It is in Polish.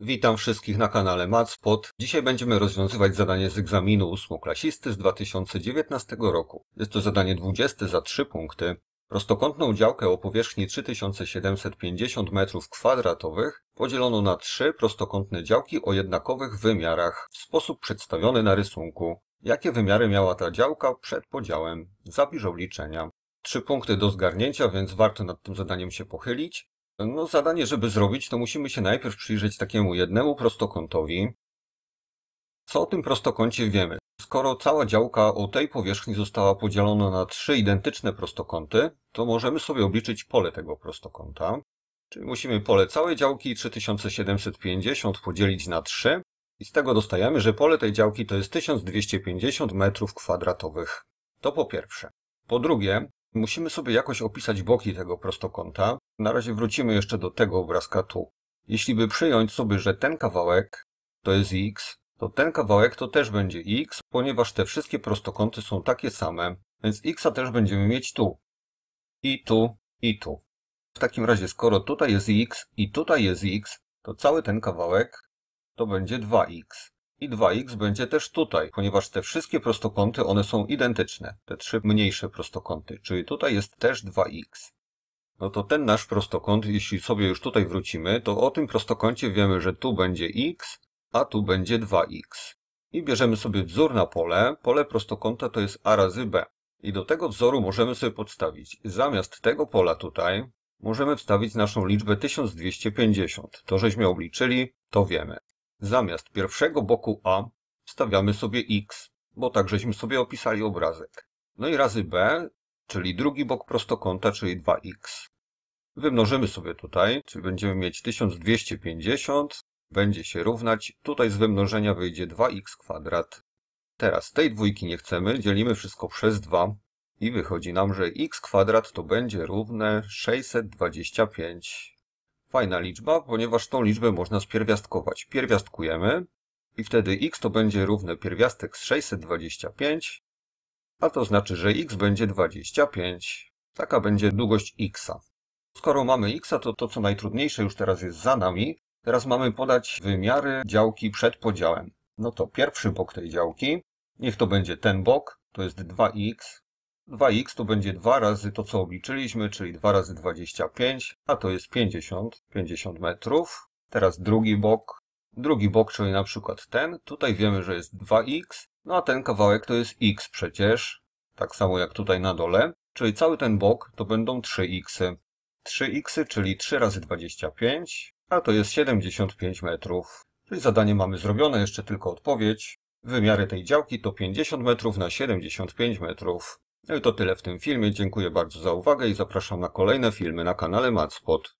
Witam wszystkich na kanale MatSpod. Dzisiaj będziemy rozwiązywać zadanie z egzaminu ósmoklasisty z 2019 roku. Jest to zadanie 20 za 3 punkty. Prostokątną działkę o powierzchni 3750 m2 podzielono na trzy prostokątne działki o jednakowych wymiarach w sposób przedstawiony na rysunku. Jakie wymiary miała ta działka przed podziałem? Zapisz obliczenia. Trzy punkty do zgarnięcia, więc warto nad tym zadaniem się pochylić. No, zadanie, żeby zrobić, to musimy się najpierw przyjrzeć takiemu jednemu prostokątowi. Co o tym prostokącie wiemy? Skoro cała działka o tej powierzchni została podzielona na trzy identyczne prostokąty, to możemy sobie obliczyć pole tego prostokąta. Czyli musimy pole całej działki 3750 podzielić na 3 i z tego dostajemy, że pole tej działki to jest 1250 m2. To po pierwsze. Po drugie, Musimy sobie jakoś opisać boki tego prostokąta. Na razie wrócimy jeszcze do tego obrazka tu. Jeśli by przyjąć sobie, że ten kawałek to jest x, to ten kawałek to też będzie x, ponieważ te wszystkie prostokąty są takie same, więc x'a też będziemy mieć tu. I tu, i tu. W takim razie, skoro tutaj jest x i tutaj jest x, to cały ten kawałek to będzie 2x. I 2x będzie też tutaj, ponieważ te wszystkie prostokąty, one są identyczne. Te trzy mniejsze prostokąty, czyli tutaj jest też 2x. No to ten nasz prostokąt, jeśli sobie już tutaj wrócimy, to o tym prostokącie wiemy, że tu będzie x, a tu będzie 2x. I bierzemy sobie wzór na pole. Pole prostokąta to jest a razy b. I do tego wzoru możemy sobie podstawić, zamiast tego pola tutaj, możemy wstawić naszą liczbę 1250. To żeśmy obliczyli, to wiemy. Zamiast pierwszego boku A stawiamy sobie x, bo tak żeśmy sobie opisali obrazek. No i razy b, czyli drugi bok prostokąta, czyli 2x. Wymnożymy sobie tutaj, czyli będziemy mieć 1250, będzie się równać, tutaj z wymnożenia wyjdzie 2x kwadrat. Teraz tej dwójki nie chcemy, dzielimy wszystko przez 2 i wychodzi nam, że x kwadrat to będzie równe 625. Fajna liczba, ponieważ tą liczbę można spierwiastkować. Pierwiastkujemy i wtedy x to będzie równe pierwiastek z 625, a to znaczy, że x będzie 25. Taka będzie długość x'a. Skoro mamy x'a, to to co najtrudniejsze już teraz jest za nami. Teraz mamy podać wymiary działki przed podziałem. No to pierwszy bok tej działki, niech to będzie ten bok, to jest 2x, 2x to będzie 2 razy to, co obliczyliśmy, czyli 2 razy 25, a to jest 50, 50 metrów. Teraz drugi bok, drugi bok, czyli na przykład ten, tutaj wiemy, że jest 2x, no a ten kawałek to jest x przecież, tak samo jak tutaj na dole, czyli cały ten bok to będą 3x. 3x, czyli 3 razy 25, a to jest 75 metrów. Czyli zadanie mamy zrobione, jeszcze tylko odpowiedź. Wymiary tej działki to 50 metrów na 75 metrów. No i to tyle w tym filmie. Dziękuję bardzo za uwagę i zapraszam na kolejne filmy na kanale Matspot.